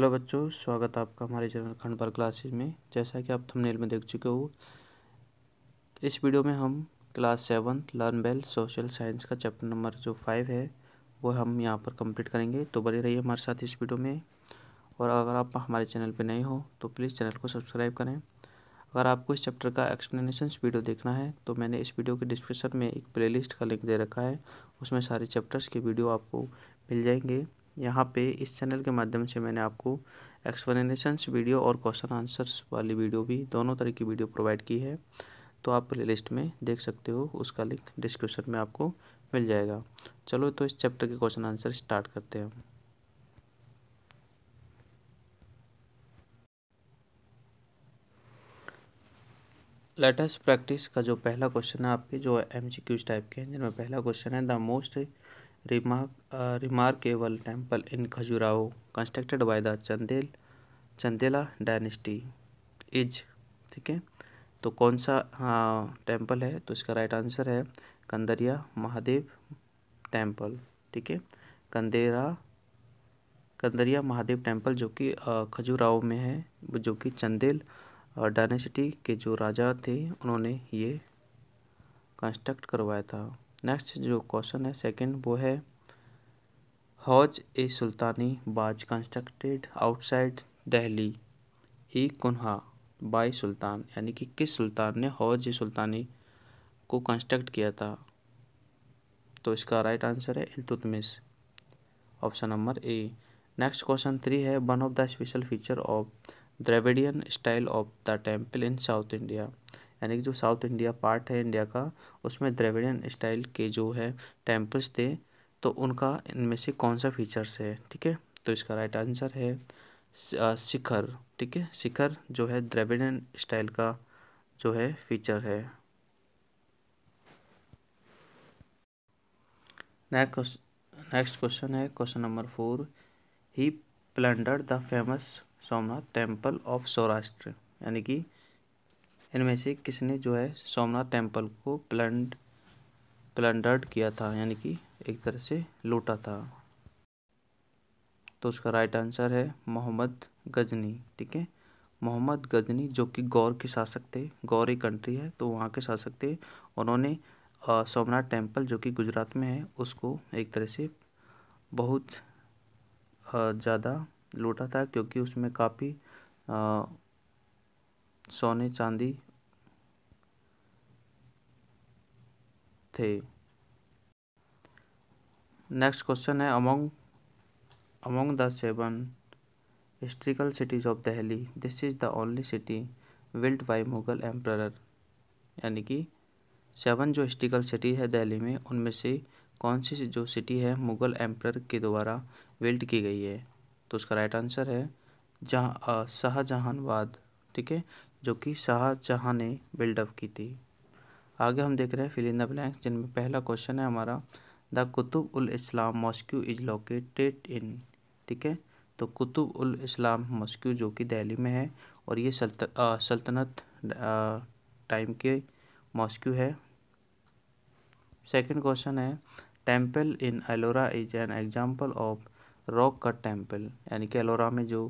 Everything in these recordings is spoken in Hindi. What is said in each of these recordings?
हेलो बच्चों स्वागत है आपका हमारे चैनल खंड पर क्लासेज में जैसा कि आप थंबनेल में देख चुके हो इस वीडियो में हम class seventh learn bell social science का चैप्टर नंबर जो फाइव है वो हम यहाँ पर कंप्लीट करेंगे तो बने रहिए हमारे साथ इस वीडियो में और अगर आप हमारे चैनल पर नए हो तो प्लीज़ चैनल को सब्सक्राइब करें अगर आपको इस चैप्टर का एक्सप्लेनेशन वीडियो देखना है तो मैंने इस वीडियो के डिस्क्रिप्शन में एक प्लेलिस्ट का लिंक दे रखा है उसमें सारे चैप्टर्स के वीडियो आपको मिल जाएंगे यहाँ पे इस चैनल के माध्यम से मैंने आपको एक्सप्लेनेशंस वीडियो और क्वेश्चन आंसर्स वाली वीडियो भी दोनों तरह की वीडियो प्रोवाइड की है तो आप प्ले लिस्ट में देख सकते हो उसका लिंक डिस्क्रिप्शन में आपको मिल जाएगा चलो तो इस चैप्टर के क्वेश्चन आंसर स्टार्ट करते हैं लेटेस्ट प्रैक्टिस का जो पहला क्वेश्चन है आपके जो एम सी क्यूज टाइप के हैं जिनमें पहला क्वेश्चन है the most remarkable temple in Khajuraho constructed by the Chandel Chandela dynasty is ठीक है तो कौन सा टेम्पल है तो इसका राइट आंसर है कंदरिया महादेव टेम्पल ठीक है कंदेरा कंदरिया महादेव टेम्पल जो कि खजुराहो में है जो कि चंदेल डायनेस्टी के जो राजा थे उन्होंने ये कंस्ट्रक्ट करवाया था नेक्स्ट जो क्वेश्चन है सेकंड वो है हौज ए सुल्तानी बाज कंस्ट्रक्टेड आउटसाइड दहली ही कुन्हा बाई सुल्तान यानी कि किस सुल्तान ने हौज ए सुल्तानी को कंस्ट्रक्ट किया था तो इसका राइट आंसर है Iltutmish option number A next question three है one of the special feature of Dravidian style of the temple in South India यानी कि जो साउथ इंडिया पार्ट है इंडिया का उसमें द्रविड़ियन स्टाइल के जो है टेम्पल्स थे तो उनका इनमें से कौन सा फीचर्स है ठीक है तो इसका राइट आंसर है शिखर ठीक है शिखर जो है द्रविड़ियन स्टाइल का जो है फीचर है नेक्स्ट क्वेश्चन है question number four he plunder the famous Somnath temple of Saurashtra यानी कि इनमें से किसने जो है सोमनाथ टेम्पल को प्लंड प्लंडर्ड किया था यानी कि एक तरह से लूटा था तो उसका राइट आंसर है मोहम्मद गजनी ठीक है मोहम्मद गजनी जो कि गौर के शासक थे गौर एक कंट्री है तो वहाँ के शासक थे उन्होंने सोमनाथ टेम्पल जो कि गुजरात में है उसको एक तरह से बहुत ज़्यादा लूटा था क्योंकि उसमें काफ़ी सोने चांदी थे नेक्स्ट क्वेश्चन है among among the seven historical cities of Delhi this is the only city built by Mughal emperor यानी कि सेवन जो हिस्ट्रिकल सिटी है दहली में उनमें से कौन सी जो सिटी है मुगल एम्प्रर के द्वारा बिल्ट की गई है तो उसका राइट आंसर है जहाँ शाहजहानबाद ठीक है जो कि शाहजहाँ ने बिल्डअप की थी आगे हम देख रहे हैं फिल द ब्लैंक्स जिनमें पहला क्वेश्चन है हमारा the Qutub ul Islam mosque is located in ठीक है तो कुतुब उल इस्लाम मॉस्क्यू जो कि दिल्ली में है और ये सल्त, आ, सल्तनत टाइम के मॉस्क्यू है सेकंड क्वेश्चन है temple in Ellora is an example of rock का टेम्पल यानी कि एलोरा में जो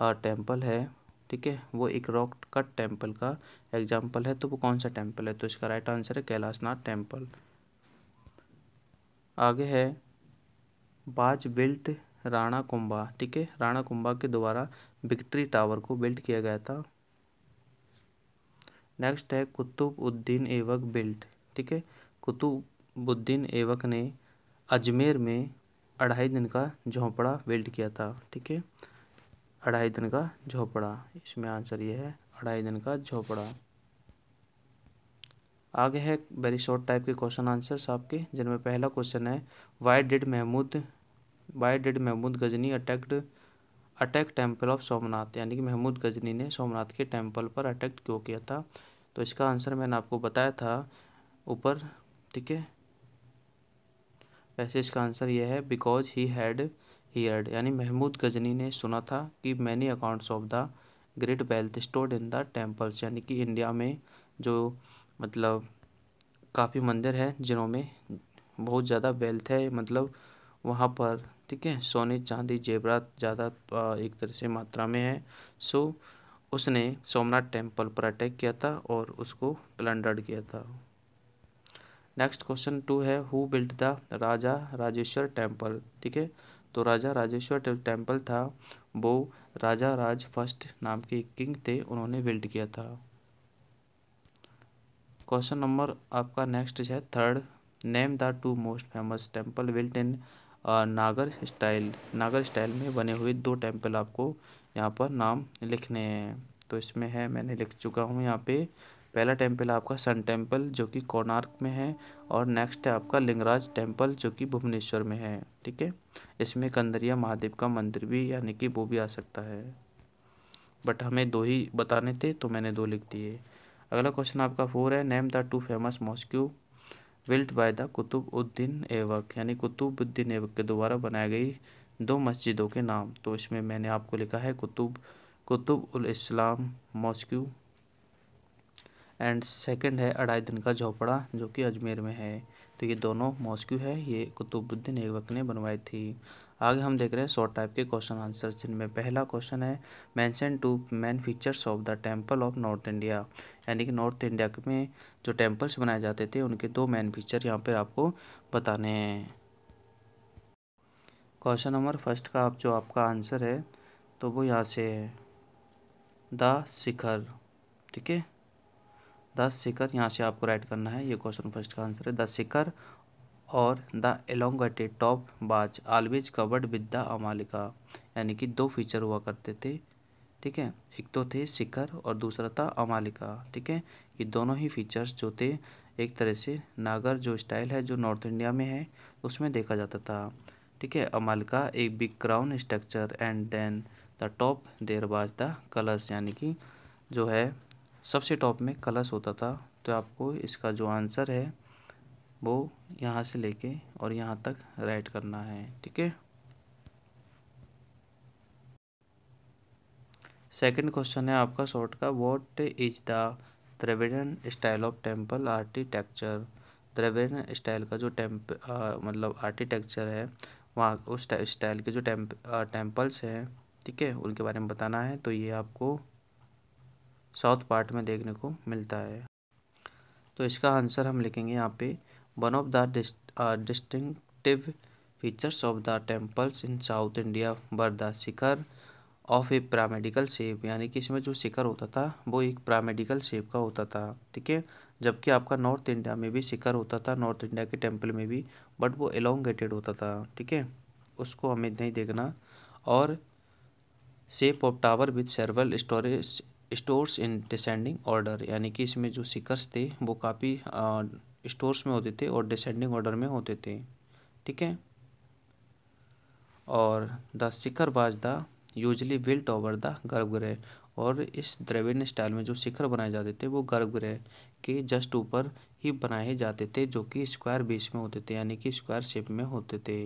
टेंपल है ठीक है वो एक रॉक का टेम्पल का एग्जाम्पल है तो वो कौन सा टेम्पल है तो इसका राइट आंसर है कैलाशनाथ टेम्पल आगे है बाज बिल्ट राणा कुंभा ठीक है राणा कुंभा के द्वारा विक्ट्री टावर को बिल्ट किया गया था नेक्स्ट है कुतुबुद्दीन एवक बिल्ट ठीक है कुतुबुद्दीन एवक ने अजमेर में अढ़ाई दिन का झोंपड़ा बिल्ट किया था ठीक है अढ़ाई दिन का झोपड़ा इसमें आंसर यह है अढ़ाई दिन का झोपड़ा आगे है वेरी शॉर्ट टाइप के क्वेश्चन आंसर्स आपके जिनमें पहला क्वेश्चन है why did Mahmud why did Mahmud Ghazni attacked attack temple of Somnath यानी कि महमूद गजनी ने सोमनाथ के टेम्पल पर अटैक क्यों किया था तो इसका आंसर मैंने आपको बताया था ऊपर ठीक है वैसे इसका आंसर यह है बिकॉज ही हैड हीयर्ड यानी महमूद गजनी ने सुना था कि many accounts of the great wealth stored in the temples यानी कि इंडिया में जो मतलब काफ़ी मंदिर हैं में बहुत ज़्यादा वेल्थ है मतलब वहाँ पर ठीक है सोने चांदी जेवरात ज़्यादा एक तरह से मात्रा में है सो उसने सोमनाथ टेम्पल पर अटैक किया था और उसको प्लंडर्ड किया था नेक्स्ट क्वेश्चन टू है who built the Raja Rajeshwar temple ठीक है तो राजा राजेश्वर टेम्पल था वो राजा राज फर्स्ट नाम के किंग थे उन्होंने बिल्ड किया था क्वेश्चन नंबर आपका नेक्स्ट है third name the two most famous temple built in Nagar style नागर स्टाइल में बने हुए दो टेम्पल आपको यहाँ पर नाम लिखने हैं तो इसमें है मैंने लिख चुका हूँ यहाँ पे पहला टेम्पल है आपका सन टेम्पल जो कि कोणार्क में है और नेक्स्ट है आपका लिंगराज टेम्पल जो कि भुवनेश्वर में है ठीक है इसमें कंदरिया महादेव का मंदिर भी यानी कि वो भी आ सकता है बट हमें दो ही बताने थे तो मैंने दो लिख दिए अगला क्वेश्चन आपका फोर है name the two famous mosque built by the Qutub uddin Aibak यानी कुतुबुद्दीन एवक के द्वारा बनाई गई दो मस्जिदों के नाम तो इसमें मैंने आपको लिखा है Qutub Qutub ul Islam mosque and second है अढ़ाई दिन का झोपड़ा जो कि अजमेर में है तो ये दोनों मॉस्क्यू है ये कुतुबुद्दीन एवक ने बनवाई थी आगे हम देख रहे हैं शॉर्ट टाइप के क्वेश्चन आंसर जिनमें पहला क्वेश्चन है mention two main features of the temple of North India यानी कि नॉर्थ इंडिया में जो टेम्पल्स बनाए जाते थे उनके दो मैन फीचर यहाँ पर आपको बताने हैं क्वेश्चन नंबर फर्स्ट का आप जो आपका आंसर है तो वो यहाँ से है द शिखर ठीक है दस शिखर यहाँ से आपको राइट करना है ये क्वेश्चन फर्स्ट का आंसर है द शिखर और the elongated top was always covered with the amalaka यानी कि दो फीचर हुआ करते थे ठीक है एक तो थे शिखर और दूसरा था अमालिका ठीक है ये दोनों ही फीचर्स जो थे एक तरह से नागर जो स्टाइल है जो नॉर्थ इंडिया में है उसमें देखा जाता था ठीक है अमालिका एक big crown structure and then the top there was the colours यानी कि जो है सबसे टॉप में कलश होता था तो आपको इसका जो आंसर है वो यहाँ से लेके और यहाँ तक राइट करना है ठीक है सेकंड क्वेश्चन है आपका शॉर्ट का what is the Dravidian style of temple architecture Dravidian style का जो टेम्प मतलब आर्किटेक्चर है वहाँ उस स्टाइल के जो टेम्प टेम्पल्स हैं ठीक है उनके बारे में बताना है तो ये आपको साउथ पार्ट में देखने को मिलता है तो इसका आंसर हम लिखेंगे यहाँ पे one of the distinctive features of the temples in South India were the shikhar of a pyramidical shape यानी कि इसमें जो शिखर होता था वो एक प्रामेडिकल शेप का होता था ठीक है जबकि आपका नॉर्थ इंडिया में भी शिखर होता था नॉर्थ इंडिया के टेम्पल में भी बट वो एलोंगेटेड होता था ठीक है उसको हमें नहीं देखना और shape of tower with several storage stores in descending order यानी कि इसमें जो सिकर्स थे वो काफ़ी स्टोर्स में होते थे और डिसेंडिंग ऑर्डर में होते थे ठीक है और the shikhar was the usually built over the garbhagriha और इस द्रविड़ स्टाइल में जो शिखर बनाए जाते थे वो गर्भगृह के जस्ट ऊपर ही बनाए जाते थे जो कि स्क्वायर बेस में होते थे यानी कि स्क्वायर शेप में होते थे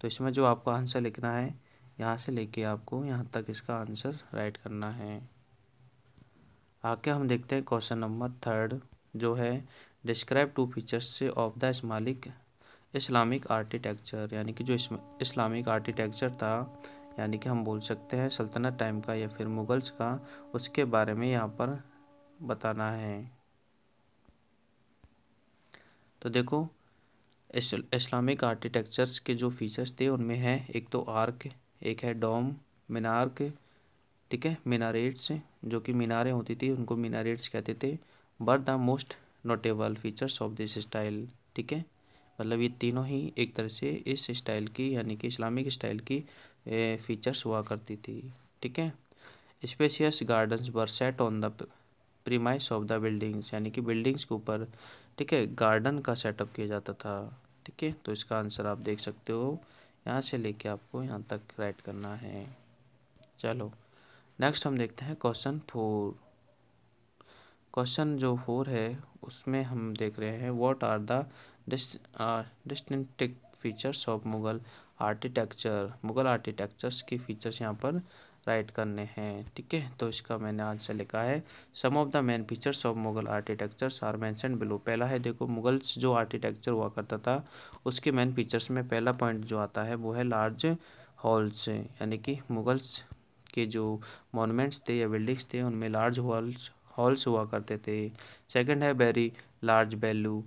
तो इसमें जो आपको आंसर लिखना है यहाँ से लेके आपको यहाँ तक इसका आंसर राइट करना है आके हम देखते हैं क्वेश्चन नंबर थर्ड जो है डिस्क्राइब टू फीचर्स से of the Islamic Islamic architecture यानी कि जो इस्लामिक आर्किटेक्चर था यानी कि हम बोल सकते हैं सल्तनत टाइम का या फिर मुगल्स का उसके बारे में यहाँ पर बताना है तो देखो इस, इस्लामिक आर्किटेक्चर्स के जो फीचर्स थे उनमें हैं एक तो आर्क एक है डोम मीनार्क ठीक है मीनारेट्स जो कि मीनारें होती थी उनको मीनारेट्स कहते थे were the most notable features of this style ठीक है मतलब ये तीनों ही एक तरह से इस स्टाइल की यानी कि इस्लामिक स्टाइल की फीचर्स हुआ करती थी ठीक है spacious gardens were set on the premise of the buildings यानी कि बिल्डिंग्स के ऊपर ठीक है गार्डन का सेटअप किया जाता था ठीक है तो इसका आंसर आप देख सकते हो यहाँ से लेके आपको यहाँ तक राइट करना है चलो नेक्स्ट हम देखते हैं क्वेश्चन फोर क्वेश्चन जो फोर है उसमें हम देख रहे हैं what are the distinctive features of Mughal architecture Mughal architectures की फीचर्स यहाँ पर राइट करने हैं ठीक है तो इसका मैंने आंसर लिखा है some of the main features of Mughal architecture are mentioned below पहला है देखो मुगल्स जो आर्किटेक्चर हुआ करता था उसके मेन फीचर्स में पहला पॉइंट जो आता है वो है लार्ज हॉल्स यानी कि मुगल्स के जो मोनूमेंट्स थे या बिल्डिंग्स थे उनमें लार्ज हॉल्स हॉल्स हुआ करते थे सेकंड है वेरी लार्ज बैलू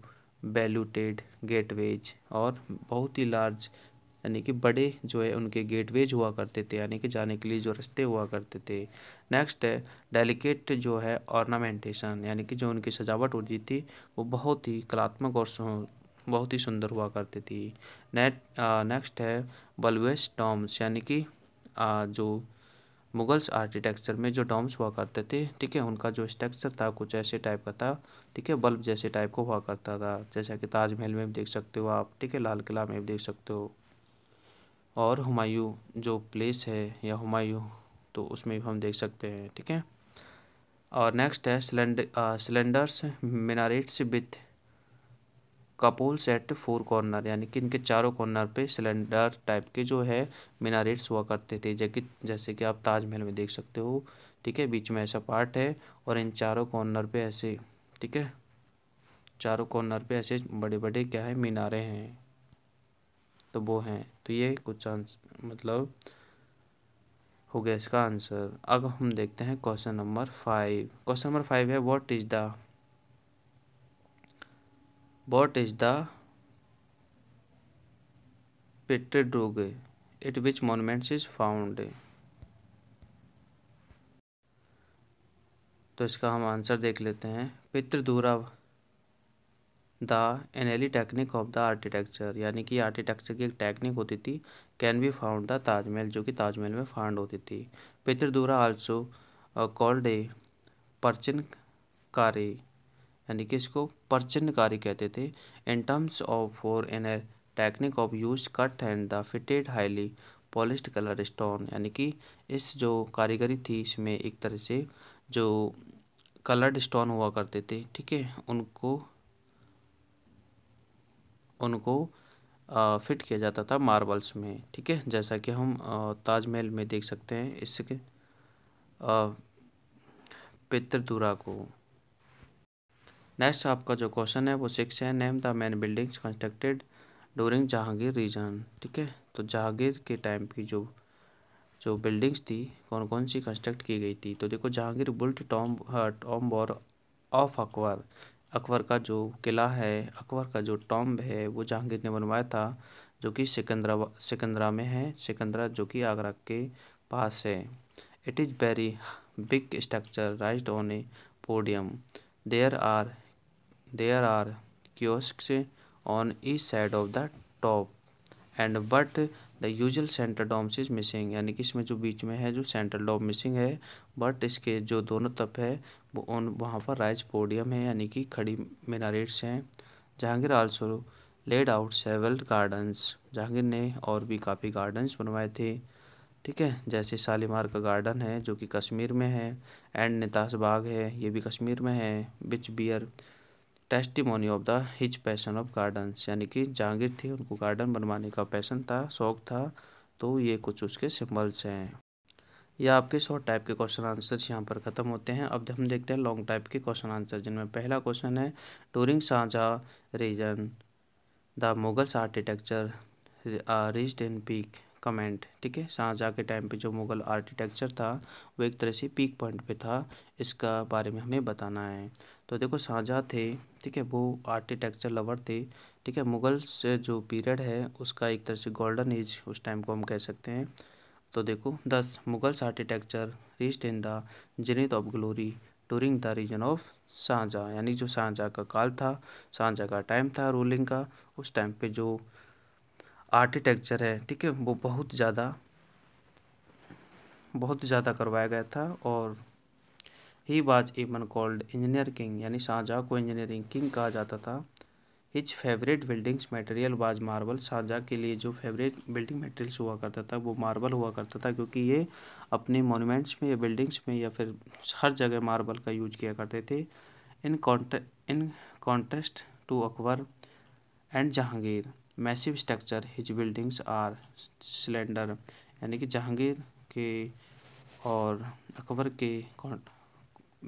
बैलूटेड गेटवेज और बहुत ही लार्ज यानी कि बड़े जो है उनके गेटवेज हुआ करते थे यानी कि जाने के लिए जो रास्ते हुआ करते थे नेक्स्ट है डेलिकेट जो है ऑर्नामेंटेशन यानी कि जो उनकी सजावट होती थी वो बहुत ही कलात्मक और बहुत ही सुंदर हुआ करती थी नेट नेक्स्ट है बल्वेस डॉम्स यानी कि आ, जो मुगल्स आर्किटेक्चर में जो डॉम्स हुआ करते थे ठीक है उनका जो स्ट्रक्चर था कुछ ऐसे टाइप का था ठीक है बल्ब जैसे टाइप का हुआ करता था जैसा कि ताजमहल में भी देख सकते हो आप ठीक है लाल किला में भी देख सकते हो और हमायूँ जो प्लेस है या हमायूँ तो उसमें भी हम देख सकते हैं ठीक है और नेक्स्ट है cylinders minarets with cupolas at four corner यानी कि इनके चारों कॉर्नर पे सिलेंडर टाइप के जो है मिनारेट्स हुआ करते थे जैकि जैसे कि आप ताजमहल में देख सकते हो ठीक है बीच में ऐसा पार्ट है और इन चारों कॉर्नर पे ऐसे ठीक है चारों कॉर्नर पे ऐसे बड़े बड़े क्या है मीनारे हैं तो वो हैं तो ये कुछ आंसर मतलब हो गया इसका आंसर अब हम देखते हैं question number five question number five है what is the what is the pietra dura it which monuments is found तो इसका हम आंसर देख लेते हैं pietra dura the inlay technique of the architecture यानी कि आर्किटेक्चर की एक टेक्निक होती थी can be found the Taj Mahal जो कि ताजमहल में फाउंड होती थी पितृदूरा आल्सो कॉल्ड ए परचिन कारी यानी कि इसको परचिन कारी कहते थे in terms of for an technique of use cut and the fitted highly polished colour stone यानी कि इस जो कारीगरी थी इसमें एक तरह से जो कलर्ड स्टोन हुआ करते थे ठीक है उनको उनको फिट किया जाता था मार्बल्स में ठीक है जैसा कि हम ताजमहल में देख सकते हैं इसके पितृदुरा को नेक्स्ट आपका जो क्वेश्चन है वो सिक्स है name the main buildings constructed during Jahangir region ठीक है तो जहांगीर के टाइम की जो जो बिल्डिंग्स थी कौन कौन सी कंस्ट्रक्ट की गई थी तो देखो जहांगीर बुल्ट टॉम टॉम बॉर ऑफ अकबर अकबर का जो किला है अकबर का जो टॉम्ब है वो जहांगीर ने बनवाया था जो कि सिकंदरा सिकंदरा में है सिकंदरा जो कि आगरा के पास है it is very big structure rise on a podium there are there are kiosk on e side of the top and but the usual central domes is missing यानी कि इसमें जो बीच में है जो सेंटर डॉम मिसिंग है बट इसके जो दोनों तप है ऑन वहाँ पर राइज पोडियम है यानी कि खड़ी मिनारेट्स हैं Jahangir also laid out several gardens Jahangir ने और भी काफ़ी गार्डन्स बनवाए थे ठीक है जैसे शालीमार का गार्डन है जो कि कश्मीर में है एंड नितास बाग है ये भी कश्मीर में है which bear testimony of the his passion of gardens यानी कि जहांगीर थे उनको गार्डन बनवाने का पैसन था शौक था तो ये कुछ उसके सिम्बल्स हैं या आपके शॉर्ट टाइप के क्वेश्चन आंसर्स यहाँ पर ख़त्म होते हैं अब हम देखते हैं लॉन्ग टाइप के क्वेश्चन आंसर जिनमें पहला क्वेश्चन है टूरिंग साझा reign the Mughals architecture reached in peak comment ठीक है शाहजहाँ के टाइम पे जो मुग़ल आर्किटेक्चर था वो एक तरह से पीक पॉइंट पे था इसका बारे में हमें बताना है तो देखो शाहजहाँ थे ठीक है वो आर्किटेक्चर लवर थे ठीक है मुगल्स जो पीरियड है उसका एक तरह से गोल्डन एज उस टाइम को हम कह सकते हैं तो देखो दस Mughals architecture reached in the of glory during the reign of Shah Jahan यानी जो शाहजहाँ का काल था शाहजहाँ का टाइम था रूलिंग का उस टाइम पे जो आर्टिटेक्चर है ठीक है वो बहुत ज़्यादा बहुत ज़्यादा करवाया गया था और he was even called engineer king यानी शाहजहाँ को इंजीनियरिंग किंग कहा जाता था his favourite buildings material was marble Shah Jahan के लिए जो फेवरेट बिल्डिंग मटेरियल्स हुआ करता था वो मार्बल हुआ करता था क्योंकि ये अपने मोनूमेंट्स में या बिल्डिंग्स में या फिर हर जगह मार्बल का यूज किया करते थे इन कॉन्ट in contrast to Akbar and Jahangir massive structure his buildings are cylinder यानी कि जहांगीर के और अकबर के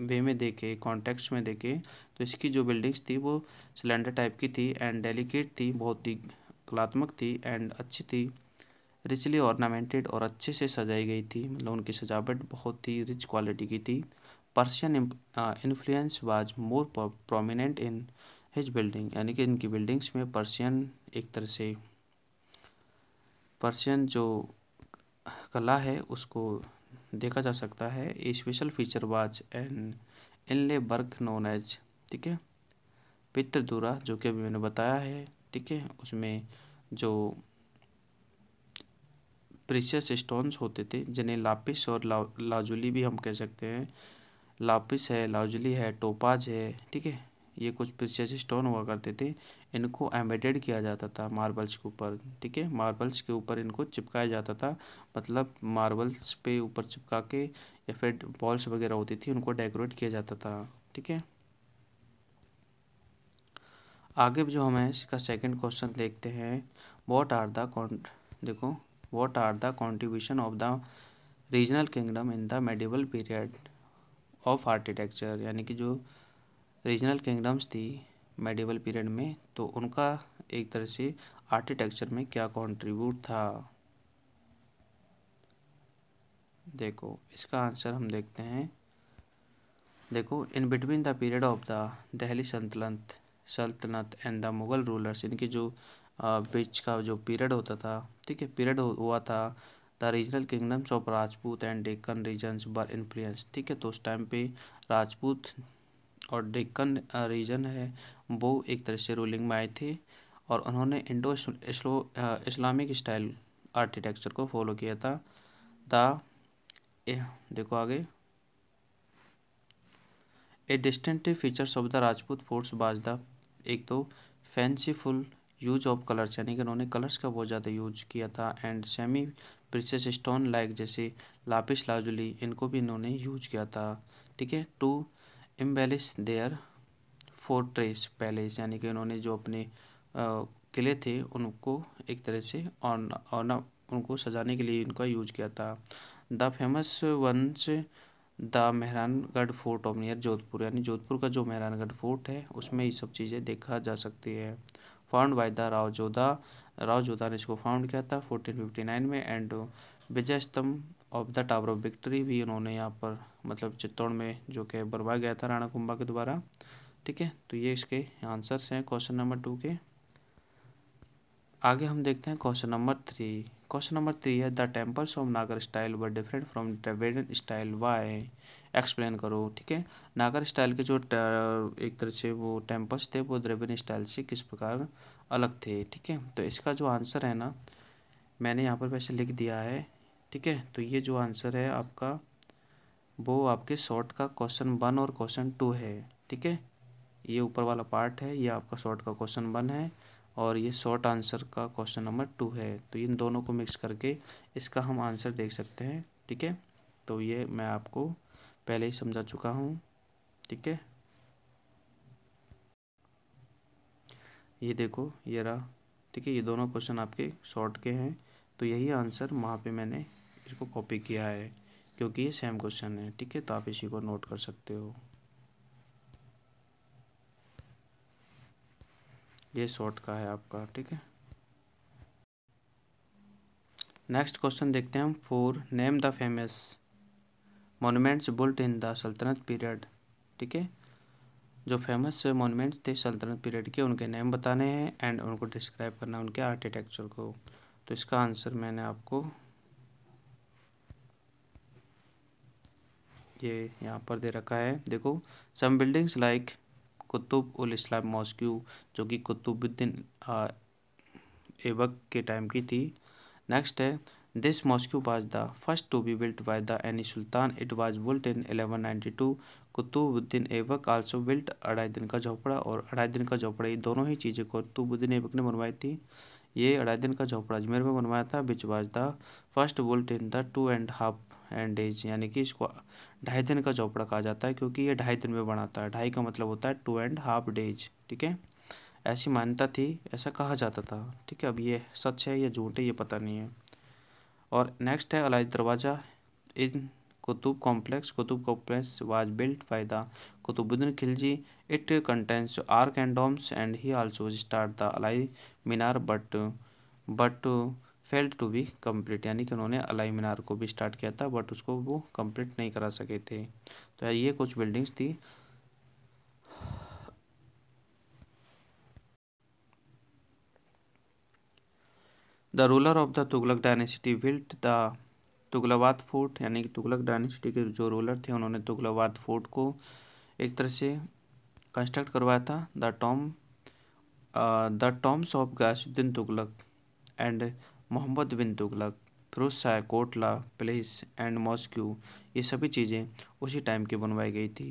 वे में देखे कॉन्टेक्स्ट में देखें तो इसकी जो बिल्डिंग्स थी वो सिलेंडर टाइप की थी एंड डेलिकेट थी बहुत ही कलात्मक थी एंड अच्छी थी रिचली ऑर्नामेंटेड और अच्छे से सजाई गई थी मतलब उनकी सजावट बहुत ही रिच क्वालिटी की थी Persian influence was more prominent in his building यानी कि इनकी बिल्डिंग्स में पर्शियन एक तरह से पर्शियन जो कला है उसको देखा जा सकता है a special feature was and inlay work known as ठीक है पितृदूरा जो कि अभी मैंने बताया है ठीक है उसमें जो प्रीशियस स्टोन्स होते थे जिन्हें लापिस और ला, लाजुली भी हम कह सकते हैं लापिस है लाजुली है टोपाज है ठीक है ये कुछ प्रीशियस स्टोन हुआ करते थे इनको एम्बेडेड किया जाता था मार्बल्स के ऊपर ठीक है मार्बल्स के ऊपर इनको चिपकाया जाता था मतलब मार्बल्स पे ऊपर चिपका के या फिर बॉल्स वगैरह होती थी उनको डेकोरेट किया जाता था ठीक है आगे जो हमें इसका सेकंड क्वेश्चन देखते हैं व्हाट आर द देखो what are the contribution of the regional kingdom in the medieval period of architecture यानी कि जो रीजनल किंगडम्स थी मेडिवल पीरियड में तो उनका एक तरह से आर्किटेक्चर में क्या कंट्रीब्यूट था देखो इसका आंसर हम देखते हैं देखो in between the period of the Delhi सल्तनत सल्तनत एंड द मुग़ल रूलर्स इनके जो बीच का जो पीरियड होता था ठीक है पीरियड हुआ था the regional kingdoms of Rajput and Deccan regions बर इन्फ्लुएंस ठीक है तो उस टाइम पे राजपूत और डेक्कन रीजन है वो एक तरह से रूलिंग में आए थे और उन्होंने इंडो इस्लो इस्लामिक स्टाइल आर्किटेक्चर को फॉलो किया था द देखो आगे a distinctive features of the Rajput forts was the एक तो फैंसीफुल यूज ऑफ कलर्स यानी कि उन्होंने कलर्स का बहुत ज़्यादा यूज किया था and semi precious stone like जैसे लापिस लाजुली इनको भी इन्होंने यूज किया था ठीक है to embellish their fortress palace यानी कि उन्होंने जो अपने किले थे उनको एक तरह से और और उनको सजाने के लिए इनका यूज किया था the famous ones the Mehrangarh fort of near Jodhpur यानी जोधपुर का जो मेहरानगढ़ फोर्ट है उसमें ये सब चीज़ें देखा जा सकती है found by the Rao Jodha Rao Jodha ने इसको फाउंड किया था फोर्टीन फिफ्टी नाइन में and Vijay Stambh of the tower of victory भी उन्होंने यहाँ पर मतलब चित्तौड़ में जो कि बरवा गया था राणा कुंभा के द्वारा ठीक है तो ये इसके आंसर्स हैं क्वेश्चन नंबर टू के आगे हम देखते हैं question number three question number three है the temple of Nagara style व different from Dravidian style why explain करो ठीक है नागर स्टाइल के जो एक तरह से वो टेम्पल्स थे वो द्रेवेडन स्टाइल से किस प्रकार अलग थे ठीक है तो इसका जो आंसर है ना मैंने यहाँ पर वैसे लिख दिया है ठीक है तो ये जो आंसर है आपका वो आपके शॉर्ट का क्वेश्चन वन और क्वेश्चन टू है ठीक है ये ऊपर वाला पार्ट है ये आपका शॉर्ट का क्वेश्चन वन है और ये शॉर्ट आंसर का क्वेश्चन नंबर टू है तो इन दोनों को मिक्स करके इसका हम आंसर देख सकते हैं ठीक है तो ये मैं आपको पहले ही समझा चुका हूँ ठीक है ये देखो ये रहा ठीक है ये दोनों क्वेश्चन आपके शॉर्ट के हैं तो यही आंसर वहाँ पे मैंने इसको कॉपी किया है क्योंकि ये सेम क्वेश्चन है ठीक है तो आप इसी को नोट कर सकते हो ये शॉर्ट का है आपका ठीक है नेक्स्ट क्वेश्चन देखते हैं हम four name the famous monuments built in the सल्तनत पीरियड ठीक है जो फेमस मोनूमेंट्स थे सल्तनत पीरियड के उनके नेम बताने हैं एंड उनको डिस्क्राइब करना उनके आर्किटेक्चर को तो इसका आंसर मैंने आपको ये यहाँ पर दे रखा है देखो some buildings like Qutub ul Islam mosque जो कि कुतुबुद्दीन ऐबक के टाइम की थी नेक्स्ट है this mosque was the first to be built by the any sultan it was built in 1192 Qutbuddin Aibak also built Adhai Din का झोपड़ा और अढ़ाई दिन का झोपड़ा ये दोनों ही चीज़ें कुतुबुद्दीन ऐबक ने बनवाई थी ये अढ़ाई दिन का झोपड़ा अजमेर में बनवाया था which was the first built in the two and half and age यानी कि इसको ढाई दिन का चौपड़ा कहा जाता है क्योंकि ये ढाई दिन में बनाता है ढाई का मतलब होता है टू एंड हाफ डेज ठीक है ऐसी मान्यता थी ऐसा कहा जाता था ठीक है अब ये सच है या झूठ है ये पता नहीं है और नेक्स्ट है Alai Darwaza in Qutub complex Qutub complex was built by the Qutbuddin Khilji it contains arch and domes and he also start the Alai Minar but but failed to be complete यानी कि उन्होंने अलाई मीनार को भी स्टार्ट किया था बट उसको वो कम्प्लीट नहीं करा सके थे तो ये कुछ बिल्डिंग्स थी the ruler of the Tughlaq dynasty built the Tughlaqabad fort यानी कि तुगलक डायनेसिटी के जो रूलर थे उन्होंने तुगलवाद फोर्ट को एक तरह से कंस्ट्रक्ट करवाया था the tomb the tombs of Ghiyasuddin Tughlaq and Mohammad bin Tughlaq Firoz Shah Kotla place and mosque ये सभी चीज़ें उसी टाइम की बनवाई गई थी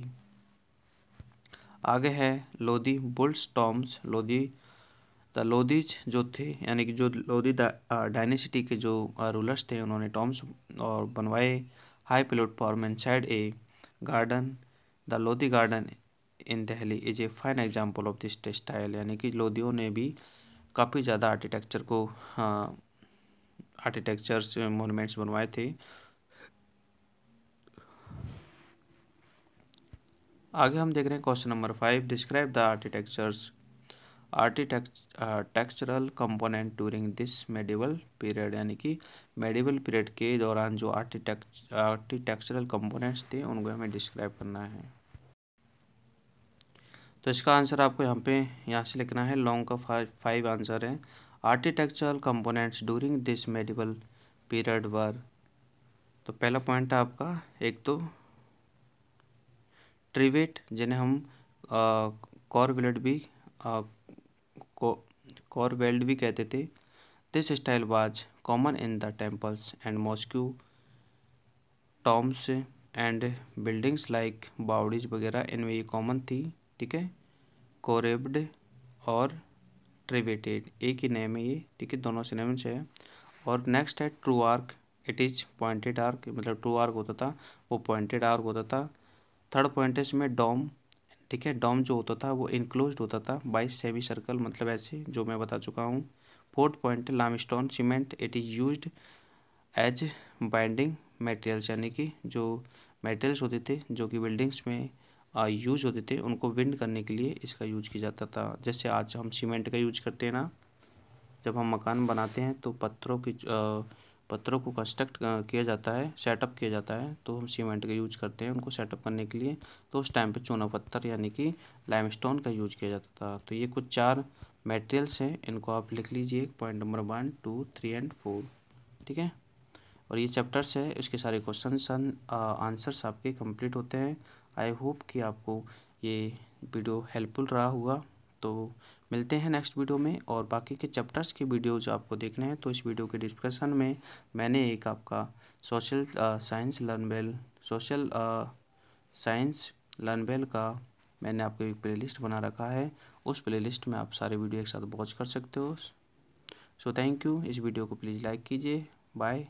आगे है Lodhi built tombs Lodhi the Lodis जो थे यानी कि जो लोधी डायनेसिटी के जो रूलर्स थे उन्होंने टॉम्स और बनवाए high platform and side a garden the Lodhi garden in Delhi is a fine example of this textile यानी कि लोधियों ने भी काफ़ी ज़्यादा आर्किटेक्चर को आर्किटेक्चर्स मोनूमेंट्स बनवाए थे आगे हम देख रहे हैं question number five describe the architectures architectural component during this medieval period यानी कि मेडिवल पीरियड के दौरान जो आर्किटेक्च आर्किटेक्चरल कंपोनेंट्स थे उनको हमें डिस्क्राइब करना है तो इसका आंसर आपको यहाँ पे यहाँ से लिखना है लॉन्ग का फाइव आंसर है architectural components during this medieval period वर तो पहला पॉइंट है आपका एक तो ट्रिवेट जिन्हें हम कॉरवेल्ड भी कॉरवेल्ड भी कहते थे this style was common in the temples and mosque tombs and buildings like baolis वगैरह इनमें ये कॉमन थी ठीक है कोरेब्ड और ट्रिवेटेड एक ही नेम है ये ठीक है दोनों सिनेमस है और नेक्स्ट है true arch it is pointed arch मतलब ट्रू आर्क होता था वो पॉइंटेड आर्क होता था थर्ड पॉइंट है इसमें डोम ठीक है डॉम जो होता था वो इनक्लोज होता था बाई सेमी सर्कल मतलब ऐसे जो मैं बता चुका हूँ fourth point limestone cement it is use as binding materials यानी कि जो मेटेरियल्स होते थे जो कि बिल्डिंग्स में यूज होते थे उनको विंड करने के लिए इसका यूज किया जाता था जैसे आज हम सीमेंट का यूज करते हैं ना जब हम मकान बनाते हैं तो पत्थरों की पत्थरों को कंस्ट्रक्ट किया जाता है सेटअप किया जाता है तो हम सीमेंट का यूज करते हैं उनको सेटअप करने के लिए तो उस टाइम पे चूना पत्थर यानी कि लाइमस्टोन का यूज किया जाता था तो ये कुछ चार मटेरियल्स हैं इनको आप लिख लीजिए point number one two three and four ठीक है और ये चैप्टर्स है इसके सारे क्वेश्चन आंसर्स आपके कंप्लीट होते हैं आई होप कि आपको ये वीडियो हेल्पफुल रहा होगा तो मिलते हैं नेक्स्ट वीडियो में और बाकी के चैप्टर्स की वीडियो जो आपको देखने हैं तो इस वीडियो के डिस्क्रिप्शन में मैंने एक आपका सोशल साइंस बेल सोशल साइंस बेल का मैंने आपके एक प्लेलिस्ट बना रखा है उस प्लेलिस्ट में आप सारे वीडियो एक साथ वॉच कर सकते हो सो थैंक यू इस वीडियो को प्लीज़ लाइक कीजिए बाय